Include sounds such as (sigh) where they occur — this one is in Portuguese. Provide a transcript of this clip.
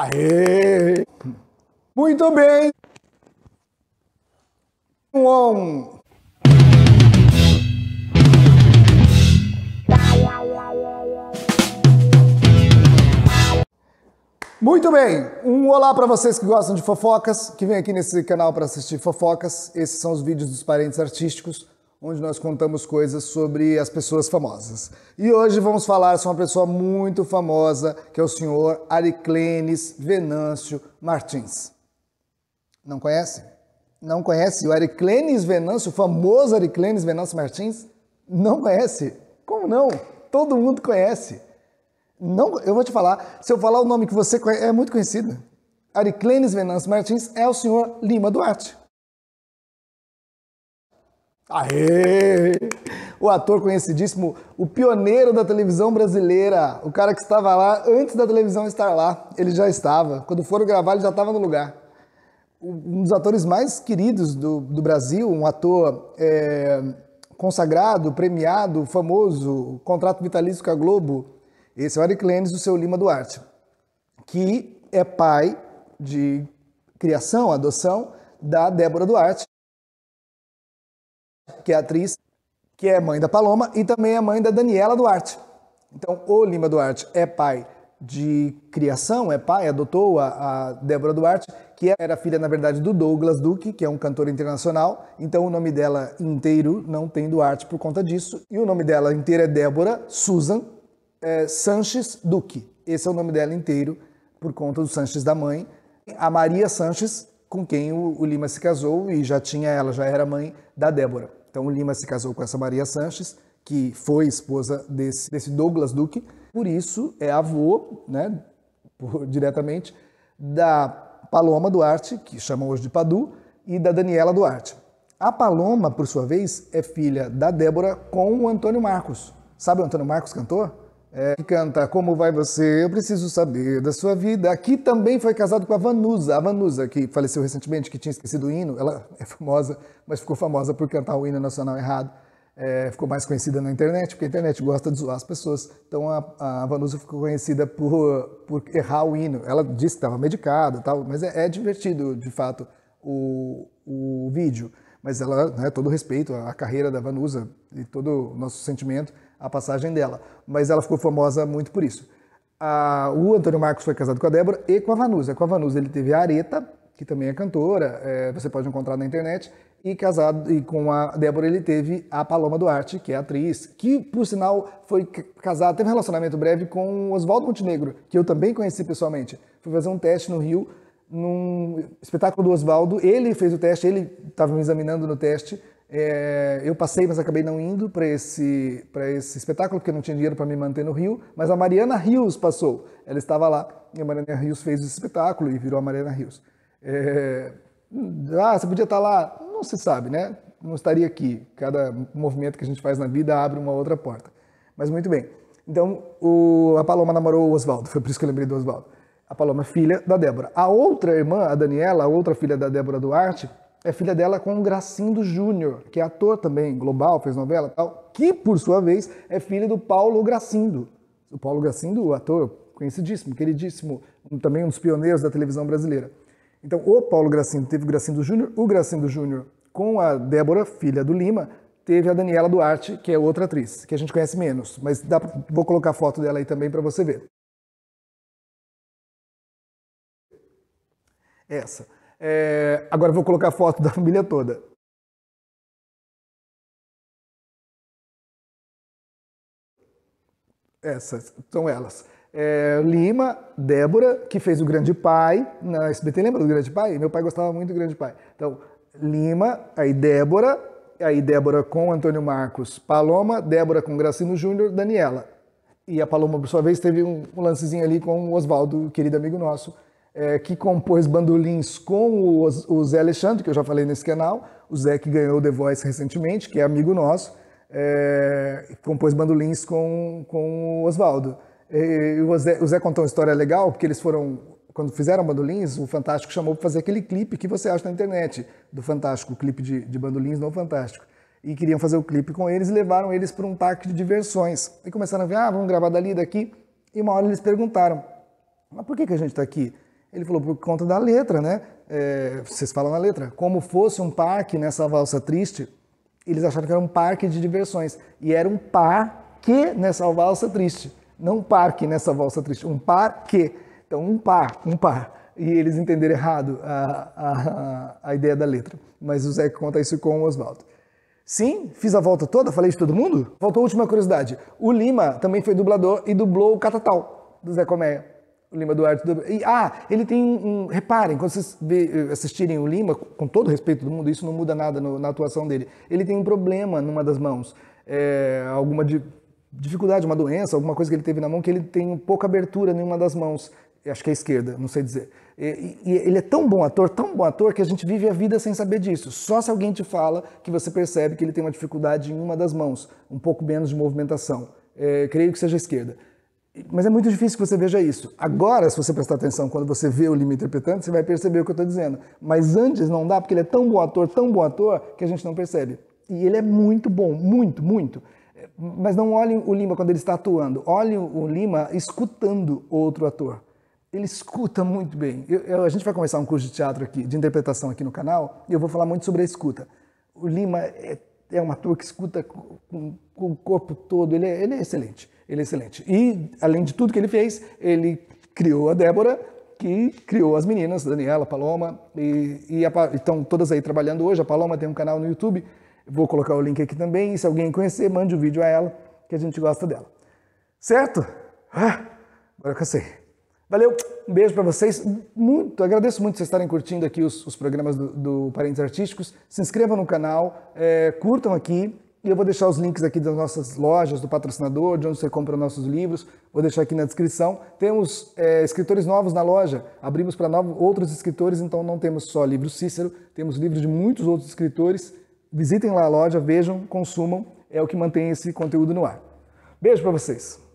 Aê! Muito bem! Um Muito bem, um olá para vocês que gostam de fofocas, que vêm aqui nesse canal para assistir fofocas. Esses são os vídeos dos parentes artísticos onde nós contamos coisas sobre as pessoas famosas. E hoje vamos falar sobre uma pessoa muito famosa, que é o senhor Ariclenes Venâncio Martins. Não conhece? Não conhece o Ariclenes Venâncio, o famoso Ariclenes Venâncio Martins? Não conhece? Como não? Todo mundo conhece. Não, eu vou te falar, se eu falar o nome que você conhece, é muito conhecido. Ariclenes Venâncio Martins é o senhor Lima Duarte. Aê! O ator conhecidíssimo, o pioneiro da televisão brasileira, o cara que estava lá antes da televisão estar lá, ele já estava. Quando foram gravar, ele já estava no lugar. Um dos atores mais queridos do, do Brasil, um ator é, consagrado, premiado, famoso, contrato vitalício com a Globo. Esse é o Eric Lenz o seu Lima Duarte, que é pai de criação, adoção da Débora Duarte que é atriz, que é mãe da Paloma e também é mãe da Daniela Duarte. Então, o Lima Duarte é pai de criação, é pai, adotou a, a Débora Duarte, que era filha, na verdade, do Douglas Duque, que é um cantor internacional. Então, o nome dela inteiro não tem Duarte por conta disso. E o nome dela inteiro é Débora Susan é, Sanches Duque. Esse é o nome dela inteiro por conta do Sanches da mãe. A Maria Sanches, com quem o, o Lima se casou e já tinha ela, já era mãe da Débora. Então o Lima se casou com essa Maria Sanches, que foi esposa desse, desse Douglas Duque, por isso é avô, né, por, diretamente, da Paloma Duarte, que chamam hoje de Padu, e da Daniela Duarte. A Paloma, por sua vez, é filha da Débora com o Antônio Marcos. Sabe o Antônio Marcos, cantor? É, canta Como Vai Você, Eu Preciso Saber da Sua Vida. Aqui também foi casado com a Vanusa. A Vanusa, que faleceu recentemente, que tinha esquecido o hino, ela (laughs) é famosa, mas ficou famosa por cantar o hino nacional errado. É, ficou mais conhecida na internet, porque a internet gosta de zoar as pessoas. Então a, a Vanusa ficou conhecida por, por errar o hino. Ela disse que estava medicada tal, mas é, é, divertido, de fato, o, o vídeo. Mas ela, né, todo respeito à carreira da Vanusa e todo o nosso sentimento, a passagem dela. Mas ela ficou famosa muito por isso. A, o Antônio Marcos foi casado com a Débora e com a Vanusa. Com a Vanusa ele teve a Areta, que também é cantora, é, você pode encontrar na internet. E casado e com a Débora ele teve a Paloma Duarte, que é atriz, que por sinal foi casada, teve um relacionamento breve com Oswaldo Montenegro, que eu também conheci pessoalmente. Fui fazer um teste no Rio, num espetáculo do Oswaldo. Ele fez o teste, ele estava me examinando no teste é, eu passei, mas acabei não indo para esse, esse espetáculo, porque não tinha dinheiro para me manter no Rio. Mas a Mariana Rios passou. Ela estava lá e a Mariana Rios fez esse espetáculo e virou a Mariana Rios. É, hum, ah, você podia estar tá lá? Não se sabe, né? Não estaria aqui. Cada movimento que a gente faz na vida abre uma outra porta. Mas muito bem. Então, o, a Paloma namorou o Oswaldo, foi por isso que eu lembrei do Oswaldo. A Paloma, é filha da Débora. A outra irmã, a Daniela, a outra filha da Débora Duarte, é filha dela com o Gracindo Júnior, que é ator também, global, fez novela tal, que, por sua vez, é filha do Paulo Gracindo. O Paulo Gracindo, ator conhecidíssimo, queridíssimo, também um dos pioneiros da televisão brasileira. Então, o Paulo Gracindo teve o Gracindo Júnior, o Gracindo Júnior com a Débora, filha do Lima, teve a Daniela Duarte, que é outra atriz, que a gente conhece menos, mas dá pra, vou colocar a foto dela aí também para você ver. Essa. É, agora vou colocar a foto (laughs) da família toda. Essas são elas. É, Lima, Débora, que fez o Grande Pai na SBT. Lembra do Grande Pai? Meu pai gostava muito do Grande Pai. Então, Lima, aí Débora, aí Débora com Antônio Marcos, Paloma, Débora com Gracino Júnior, Daniela. E a Paloma, por sua vez, teve um, um lancezinho ali com o Oswaldo, querido amigo nosso, é, que compôs bandolins com o, o Zé Alexandre, que eu já falei nesse canal, o Zé que ganhou o The Voice recentemente, que é amigo nosso, é, compôs bandolins com, com o Oswaldo. O Zé, o Zé contou uma história legal, porque eles foram quando fizeram bandolins, o Fantástico chamou para fazer aquele clipe que você acha na internet do Fantástico, o clipe de, de bandolins no Fantástico. E queriam fazer o clipe com eles e levaram eles para um parque de diversões. E começaram a ver, ah, vamos gravar dali, daqui. E uma hora eles perguntaram, mas por que, que a gente está aqui? Ele falou, por conta da letra, né? É, vocês falam na letra, como fosse um parque nessa valsa triste, eles acharam que era um parque de diversões. E era um parque nessa valsa triste. Não um parque nessa valsa triste, um parque. Então, um par, um par. E eles entenderam errado a, a, a ideia da letra. Mas o Zé conta isso com o Oswaldo. Sim, fiz a volta toda, falei de todo mundo. Faltou a última curiosidade. O Lima também foi dublador e dublou o Catatal, do Zé Colmeia. Lima Duarte. E, ah, ele tem um. Reparem, quando vocês eh, assistirem o Lima, com todo respeito do mundo, isso não muda nada no, na atuação dele. Ele tem um problema numa das mãos. É, alguma di, dificuldade, uma doença, alguma coisa que ele teve na mão que ele tem pouca abertura em uma das mãos. Acho que é a esquerda, não sei dizer. E, e, ele é tão bom ator, tão bom ator, que a gente vive a vida sem saber disso. Só se alguém te fala que você percebe que ele tem uma dificuldade em uma das mãos, um pouco menos de movimentação. É, creio que seja a esquerda. Mas é muito difícil que você veja isso. Agora, se você prestar atenção, quando você vê o Lima interpretando, você vai perceber o que eu estou dizendo. Mas antes não dá, porque ele é tão bom ator, tão bom ator, que a gente não percebe. E ele é muito bom, muito, muito. Mas não olhem o Lima quando ele está atuando. Olhem o Lima escutando outro ator. Ele escuta muito bem. Eu, eu, a gente vai começar um curso de teatro aqui, de interpretação aqui no canal, e eu vou falar muito sobre a escuta. O Lima é, é um ator que escuta com, com o corpo todo, ele é, ele é excelente. Ele é excelente. E, além de tudo que ele fez, ele criou a Débora, que criou as meninas, Daniela, Paloma, e, e a, estão todas aí trabalhando hoje. A Paloma tem um canal no YouTube, vou colocar o link aqui também. E se alguém conhecer, mande o um vídeo a ela, que a gente gosta dela. Certo? Ah, agora eu cansei. Valeu, um beijo para vocês. Muito, agradeço muito vocês estarem curtindo aqui os, os programas do, do Parentes Artísticos. Se inscrevam no canal, é, curtam aqui e eu vou deixar os links aqui das nossas lojas, do patrocinador, de onde você compra nossos livros. Vou deixar aqui na descrição. Temos é, escritores novos na loja. Abrimos para outros escritores, então não temos só livro Cícero, temos livros de muitos outros escritores. Visitem lá a loja, vejam, consumam. É o que mantém esse conteúdo no ar. Beijo para vocês!